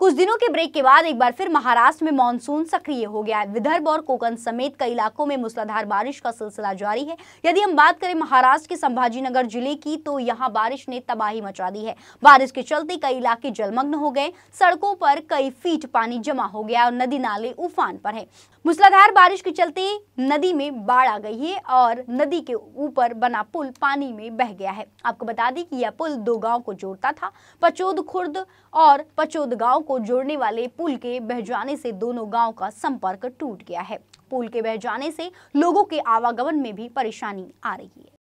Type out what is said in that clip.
कुछ दिनों के ब्रेक के बाद एक बार फिर महाराष्ट्र में मानसून सक्रिय हो गया है विदर्भ और कोकण समेत कई इलाकों में मूसलाधार बारिश का सिलसिला जारी है यदि हम बात करें महाराष्ट्र के संभाजीनगर जिले की तो यहाँ बारिश ने तबाही मचा दी है बारिश के चलते कई इलाके जलमग्न हो गए सड़कों पर कई फीट पानी जमा हो गया और नदी नाले उफान पर है मूसलाधार बारिश के चलते नदी में बाढ़ आ गई है और नदी के ऊपर बना पुल पानी में बह गया है आपको बता दें कि यह पुल दो गाँव को जोड़ता था पचोद खुर्द और पचोद गाँव को जोड़ने वाले पुल के बह जाने से दोनों गांव का संपर्क टूट गया है पुल के बह जाने से लोगों के आवागमन में भी परेशानी आ रही है